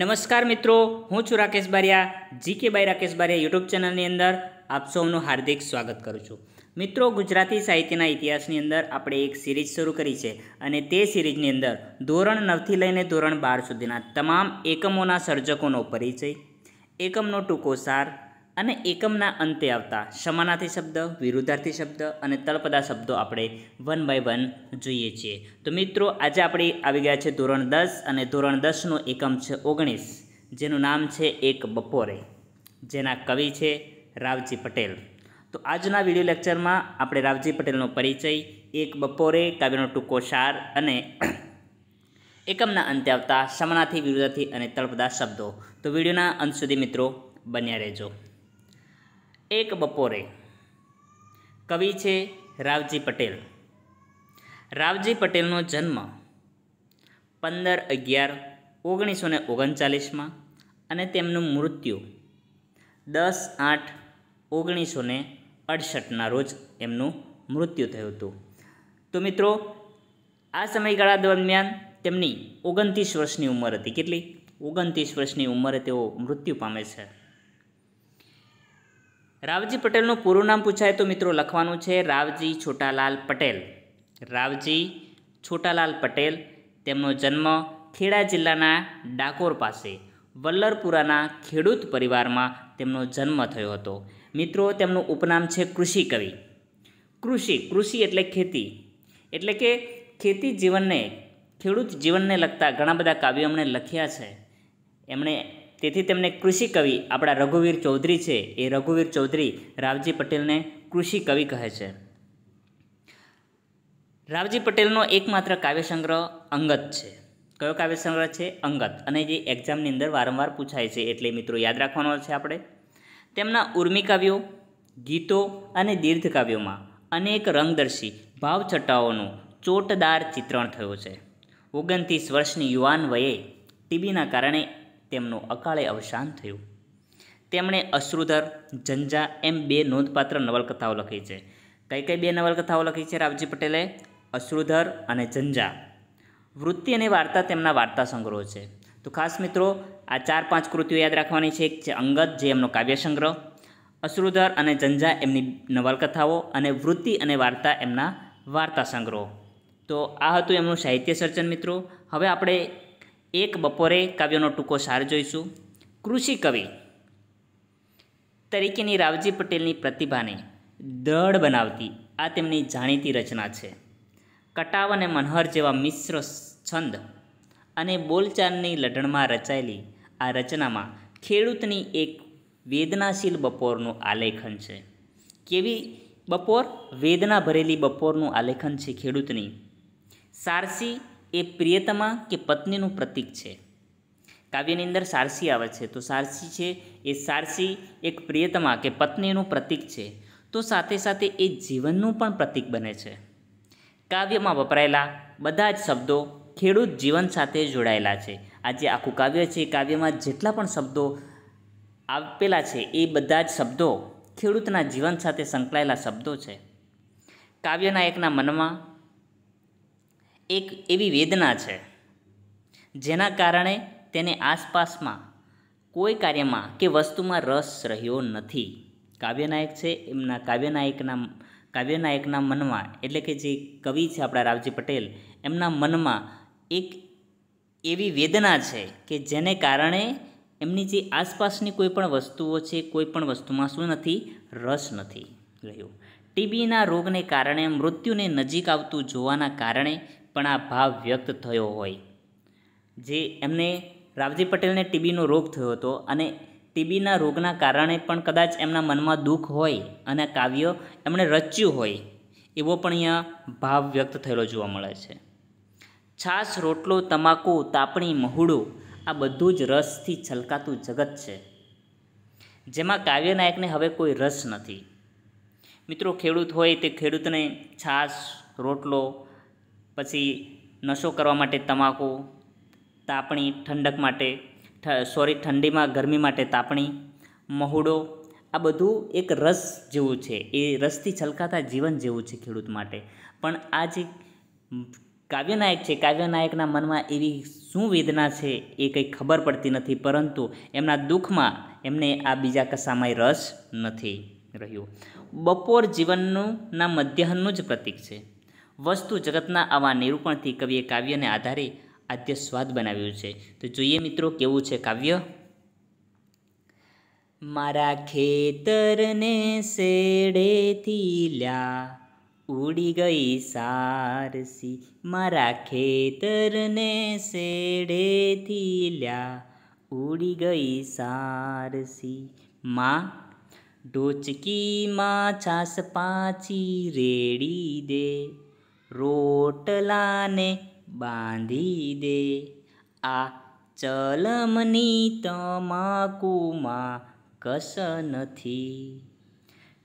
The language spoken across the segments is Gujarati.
નમસ્કાર મિત્રો હું છું Rakesh Baria GK by Rakesh Baria YouTube ચેનલની અંદર આપ સૌનું હાર્દિક સ્વાગત કરું છું મિત્રો ગુજરાતી સાહિત્યના ઇતિહાસની અંદર આપણે એક સિરીઝ શરૂ કરી છે અને તે સિરીઝની અંદર ધોરણ નવથી લઈને ધોરણ બાર સુધીના તમામ એકમોના સર્જકોનો પરિચય એકમનો ટૂંકો સાર અને એકમના અંતે આવતા સમાનાર્થી શબ્દ વિરુદ્ધાર્થી શબ્દ અને તળપદા શબ્દો આપણે વન બાય વન જોઈએ છીએ તો મિત્રો આજે આપણે આવી ગયા છે ધોરણ દસ અને ધોરણ દસનો એકમ છે ઓગણીસ જેનું નામ છે એક બપોરે જેના કવિ છે રાવજી પટેલ તો આજના વિડીયો લેક્ચરમાં આપણે રાવજી પટેલનો પરિચય એક બપોરે કાવ્યનો ટૂંકો સાર અને એકમના અંતે આવતા સમાનાથી વિરુદ્ધાથી અને તળપદા શબ્દો તો વિડીયોના અંત સુધી મિત્રો બન્યા રહેજો એક બપોરે કવિ છે રાવજી પટેલ રાવજી પટેલનો જન્મ પંદર અગિયાર ઓગણીસો ને ઓગણચાલીસમાં અને તેમનું મૃત્યુ દસ આઠ ઓગણીસો ને અડસઠના રોજ એમનું મૃત્યુ થયું હતું તો મિત્રો આ સમયગાળા દરમિયાન તેમની ઓગણત્રીસ વર્ષની ઉંમર હતી કેટલી ઓગણત્રીસ વર્ષની ઉંમરે તેઓ મૃત્યુ પામે છે રાવજી પટેલનું પૂરું નામ પૂછાય તો મિત્રો લખવાનું છે રાવજી છોટાલાલ પટેલ રાવજી છોટાલાલ પટેલ તેમનો જન્મ ખેડા જિલ્લાના ડાકોર પાસે વલ્લરપુરાના ખેડૂત પરિવારમાં તેમનો જન્મ થયો હતો મિત્રો તેમનું ઉપનામ છે કૃષિ કવિ કૃષિ કૃષિ એટલે ખેતી એટલે કે ખેતી જીવનને ખેડૂત જીવનને લગતા ઘણા બધા કાવ્યો એમણે લખ્યા છે એમણે તેથી તેમને કૃષિ કવિ આપણા રઘુવીર ચૌધરી છે એ રઘુવીર ચૌધરી રાવજી પટેલને કૃષિ કવિ કહે છે રાવજી પટેલનો એકમાત્ર કાવ્ય સંગ્રહ અંગત છે કયો કાવ્ય સંગ્રહ છે અંગત અને જે એક્ઝામની અંદર વારંવાર પૂછાય છે એટલે મિત્રો યાદ રાખવાનો છે આપણે તેમના ઉર્મી કાવ્યો ગીતો અને દીર્ઘ કાવ્યોમાં અનેક રંગદર્શી ભાવછટાઓનું ચોટદાર ચિત્રણ થયું છે ઓગણત્રીસ વર્ષની યુવાન વયે ટીબીના કારણે તેમનું અકાળે અવસાન થયું તેમણે અશ્રુધર ઝંઝા એમ બે નોંધપાત્ર નવલકથાઓ લખી છે કઈ કઈ બે નવલકથાઓ લખી છે રાવજી પટેલે અશ્રુધર અને ઝંઝા વૃત્તિ અને વાર્તા તેમના વાર્તા સંગ્રહો છે તો ખાસ મિત્રો આ ચાર પાંચ કૃતિઓ યાદ રાખવાની છે એક છે અંગત જે એમનો કાવ્ય સંગ્રહ અશ્રુધર અને ઝંઝા એમની નવલકથાઓ અને વૃત્તિ અને વાર્તા એમના વાર્તા સંગ્રહો તો આ હતું એમનું સાહિત્ય સર્જન મિત્રો હવે આપણે એક બપોરે કાવ્યનો ટૂંકો સાર જોઈશું કૃષિ કવિ તરીકેની રાવજી પટેલની પ્રતિભાને દળ બનાવતી આ તેમની જાણીતી રચના છે કટાવ અને મનહર જેવા મિશ્ર છંદ અને બોલચાલની લઢણમાં રચાયેલી આ રચનામાં ખેડૂતની એક વેદનાશીલ બપોરનું આલેખન છે કેવી બપોર વેદના ભરેલી બપોરનું આલેખન છે ખેડૂતની સારસી એ પ્રિયતમા કે પત્નીનું પ્રતીક છે કાવ્યની અંદર સારસી આવે છે તો સારસી છે એ સારસી એક પ્રિયતમા કે પત્નીનું પ્રતીક છે તો સાથે સાથે એ જીવનનું પણ પ્રતીક બને છે કાવ્યમાં વપરાયેલા બધા જ શબ્દો ખેડૂત જીવન સાથે જોડાયેલા છે આજે આખું કાવ્ય છે કાવ્યમાં જેટલા પણ શબ્દો આપેલા છે એ બધા જ શબ્દો ખેડૂતના જીવન સાથે સંકળાયેલા શબ્દો છે કાવ્યના એકના મનમાં એક એવી વેદના છે જેના કારણે તેને આસપાસમાં કોઈ કાર્યમાં કે વસ્તુમાં રસ રહ્યો નથી કાવ્યનાયક છે એમના કાવ્યનાયકના કાવ્યનાયકના મનમાં એટલે કે જે કવિ છે આપણા રાવજી પટેલ એમના મનમાં એક એવી વેદના છે કે જેને કારણે એમની જે આસપાસની કોઈ પણ વસ્તુઓ છે કોઈ પણ વસ્તુમાં શું નથી રસ નથી રહ્યો ટીબીના રોગને કારણે મૃત્યુને નજીક આવતું જોવાના કારણે પણ આ ભાવ વ્યક્ત થયો હોય જે એમને રાવજી પટેલને ટીબીનો રોગ થયો હતો અને ટીબીના રોગના કારણે પણ કદાચ એમના મનમાં દુઃખ હોય અને કાવ્ય એમણે રચ્યું હોય એવો પણ અહીંયા ભાવ વ્યક્ત થયેલો જોવા મળે છે છાશ રોટલો તમાકુ તાપણી મહુડું આ બધું જ રસથી છલકાતું જગત છે જેમાં કાવ્ય નાયકને હવે કોઈ રસ નથી મિત્રો ખેડૂત હોય તે ખેડૂતને છાશ રોટલો પછી નશો કરવા માટે તમાકુ તાપણી ઠંડક માટે સોરી ઠંડીમાં ગરમી માટે તાપણી મહુડો આ બધું એક રસ જેવું છે એ રસથી છલકાતા જીવન જેવું છે ખેડૂત માટે પણ આ જે કાવ્યનાયક છે કાવ્યનાયકના મનમાં એવી શું વેદના છે એ કંઈ ખબર પડતી નથી પરંતુ એમના દુઃખમાં એમને આ બીજા કશામાં રસ નથી રહ્યો બપોર જીવનનું ના મધ્યાહનનું જ પ્રતીક છે વસ્તુ જગતના આવા નિરૂપણથી કવિએ કાવ્યને આધારે આદ્ય સ્વાદ બનાવ્યું છે તો જોઈએ મિત્રો કેવું છે કાવ્ય મારા ખેતરને શેડેથી લ્યા ઉડી ગઈ સારસી મારા ખેતરને શેડેથી લ્યા ઉડી ગઈ સારસી માં ડોચકીમાં છાસ પાછી રેડી દે રોટલાને બાંધી દે આ ચલમની તમાકુમાં કસ નથી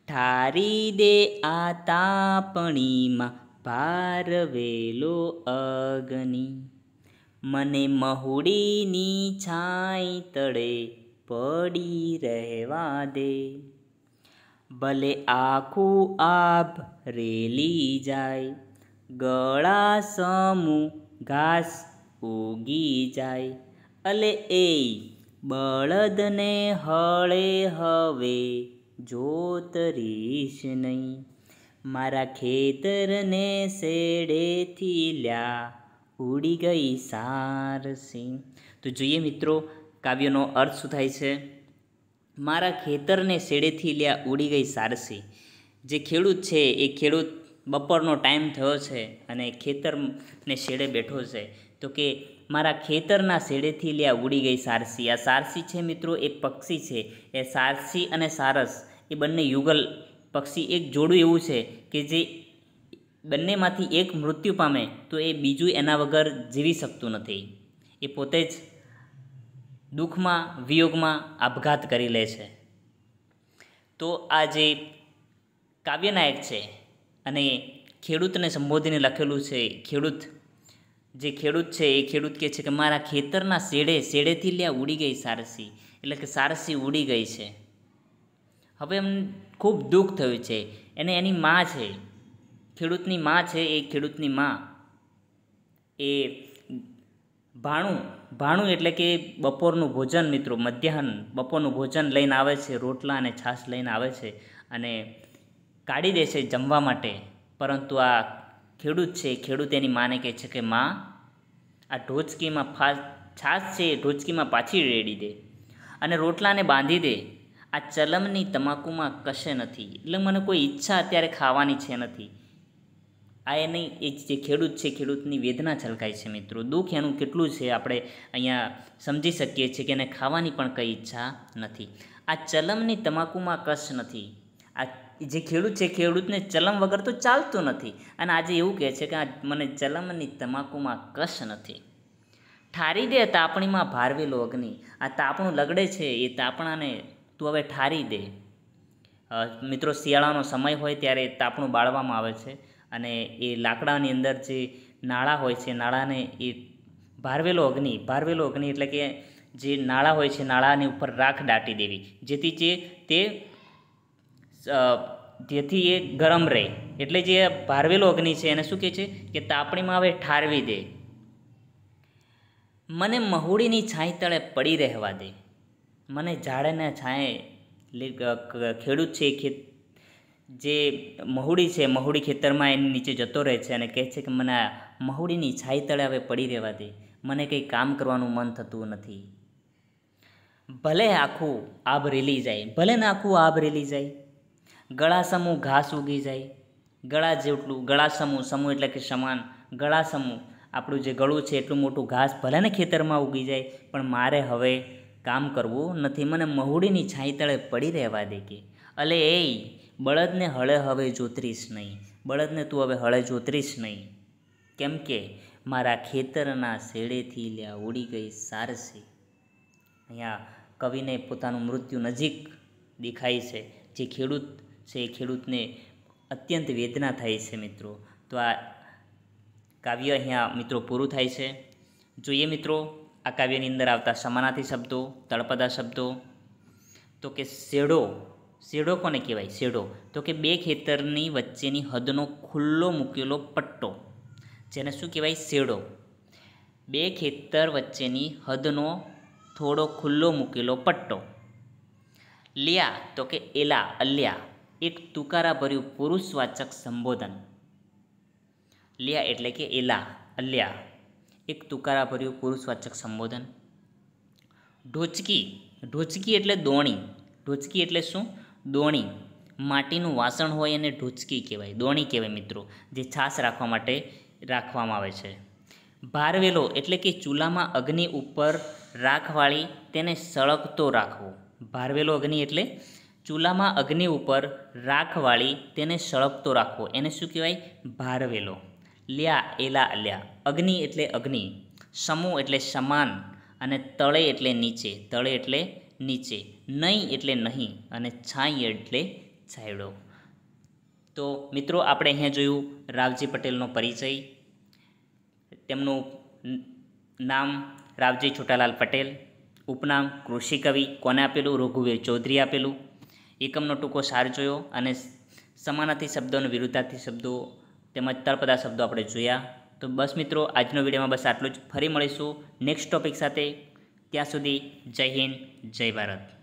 ઠારી દે આ તાપણીમાં ભારવેલો અગ્નિ મને મહુડીની છાંય તળે પડી રહેવા દે ભલે આખું આભ રેલી જાય ગળા સમૂહ ઘાસ ઉગી જાય અલે એ બળદને હળે હવે જોતરીશ નહીં મારા ખેતરને શેડેથી લ્યા ઉડી ગઈ સારસી તો જોઈએ મિત્રો કાવ્યનો અર્થ શું થાય છે મારા ખેતરને શેડેથી લ્યા ઉડી ગઈ સારસી જે ખેડૂત છે એ ખેડૂત બપોરનો ટાઈમ થયો છે અને ખેતરને શેડે બેઠો છે તો કે મારા ખેતરના શેડેથી લે ઉડી ગઈ સારસી આ સારસી છે મિત્રો એ પક્ષી છે એ સારસી અને સારસ એ બંને યુગલ પક્ષી એક જોડું એવું છે કે જે બંનેમાંથી એક મૃત્યુ પામે તો એ બીજું એના વગર જીવી શકતું નથી એ પોતે જ દુઃખમાં વિયોગમાં આપઘાત કરી લે છે તો આ જે કાવ્યનાયક છે અને ખેડૂતને સંબોધીને લખેલું છે ખેડૂત જે ખેડૂત છે એ ખેડૂત કહે છે કે મારા ખેતરના શેડે શેડેથી લ્યા ઉડી ગઈ સારસી એટલે કે સારસી ઉડી ગઈ છે હવે એમ ખૂબ દુઃખ થયું છે એને એની મા છે ખેડૂતની મા છે એ ખેડૂતની મા એ ભાણું ભાણું એટલે કે બપોરનું ભોજન મિત્રો મધ્યાહન બપોરનું ભોજન લઈને આવે છે રોટલા અને છાશ લઈને આવે છે અને કાઢી દેશે જમવા માટે પરંતુ આ ખેડૂત છે ખેડૂત એની માને કહે છે કે માં આ ઢોચકીમાં ફા છાશ છે ઢોચકીમાં પાછી રેડી દે અને રોટલાને બાંધી દે આ ચલમની તમાકુમાં કશે નથી એટલે મને કોઈ ઈચ્છા અત્યારે ખાવાની છે નથી આ એની એ જે ખેડૂત છે ખેડૂતની વેદના છલકાય છે મિત્રો દુઃખ એનું કેટલું છે આપણે અહીંયા સમજી શકીએ છીએ કે એને ખાવાની પણ કંઈ ઈચ્છા નથી આ ચલમની તમાકુમાં કશ નથી આ જે ખેડૂત છે ખેડૂતને ચલમ વગર તો ચાલતું નથી અને આજે એવું કહે છે કે આ મને ચલમની તમાકુમાં કશ નથી ઠારી દે તાપણીમાં ભારવેલો અગ્નિ આ તાપણું લગડે છે એ તાપણાને તું હવે ઠારી દે મિત્રો શિયાળાનો સમય હોય ત્યારે તાપણું બાળવામાં આવે છે અને એ લાકડાની અંદર જે નાળા હોય છે નાળાને એ ભારવેલો અગ્નિ ભારવેલો અગ્નિ એટલે કે જે નાળા હોય છે નાળાની ઉપર રાખ દાટી દેવી જેથી જે તે જેથી એ ગરમ રહે એટલે જે ભારવેલો અગ્નિ છે એને શું કહે છે કે તાપણીમાં હવે ઠારવી દે મને મહુડીની છાંય તળે પડી રહેવા દે મને ઝાડના છાંય ખેડૂત છે ખેત જે મહુડી છે મહુડી ખેતરમાં એની નીચે જતો રહે છે અને કહે છે કે મને આ મહુડીની છાંય તળે હવે પડી રહેવા દે મને કંઈ કામ કરવાનું મન થતું નથી ભલે આખું આભ રેલી જાય ભલે ને આખું આભ રેલી જાય ગળા ઘાસ ઉગી જાય ગળા જેટલું ગળાસમૂહ સમૂહ એટલે કે સમાન ગળાસમૂહ આપણું જે ગળું છે એટલું મોટું ઘાસ ભલે ને ખેતરમાં ઉગી જાય પણ મારે હવે કામ કરવું નથી મને મહુડીની છાંય તળે પડી રહેવા દે કે અલે એ બળદને હળે હવે જોતરીશ નહીં બળદને તું હવે હળે જોતરીશ નહીં કેમ કે મારા ખેતરના શેડેથી લ્યા ઉડી ગઈ સારસી અહીંયા કવિને પોતાનું મૃત્યુ નજીક દેખાય છે જે ખેડૂત છે એ ખેડૂતને અત્યંત વેદના થાય છે મિત્રો તો આ કાવ્ય અહીંયા મિત્રો પૂરું થાય છે જોઈએ મિત્રો આ કાવ્યની અંદર આવતા સમાનાથી શબ્દો તળપદા શબ્દો તો કે શેડો શેડો કોને કહેવાય શેડો તો કે બે ખેતરની વચ્ચેની હદનો ખુલ્લો મૂકેલો પટ્ટો જેને શું કહેવાય શેડો બે ખેતર વચ્ચેની હદનો થોડો ખુલ્લો મૂકેલો પટ્ટો લિયા તો કે એલા અલ્યા એક તુકારાભર્યું પુરુષવાચક સંબોધન લ્યા એટલે કે એલા અલ્યા એક તુકારાભર્યું પુરુષવાચક સંબોધન ઢોચકી ઢોચકી એટલે દોણી ઢોચકી એટલે શું દોણી માટીનું વાસણ હોય એને ઢોચકી કહેવાય દોણી કહેવાય મિત્રો જે છાશ રાખવા માટે રાખવામાં આવે છે ભારવેલો એટલે કે ચૂલામાં અગ્નિ ઉપર રાખવાળી તેને સળગતો રાખવો ભારવેલો અગ્નિ એટલે ચૂલામાં અગ્નિ ઉપર રાખવાળી તેને સળગતો રાખવો એને શું કહેવાય ભારવેલો લ્યા એલા લ્યા અગ્નિ એટલે અગ્નિ સમૂહ એટલે સમાન અને તળે એટલે નીચે તળે એટલે નીચે નહીં એટલે નહીં અને છાંય એટલે છાંયડો તો મિત્રો આપણે અહીંયા જોયું રાવજી પટેલનો પરિચય તેમનું નામ રાવજી છોટાલાલ પટેલ ઉપનામ કૃષિ કવિ કોને આપેલું રઘુવીર ચૌધરી આપેલું એકમનો ટૂંકો સાર જોયો અને સમાનાથી શબ્દો અને વિરુદ્ધાર્થી શબ્દો તેમજ તળપદા શબ્દો આપણે જોયા તો બસ મિત્રો આજનો વિડીયોમાં બસ આટલું જ ફરી મળીશું નેક્સ્ટ ટોપિક સાથે ત્યાં સુધી જય હિન્દ જય ભારત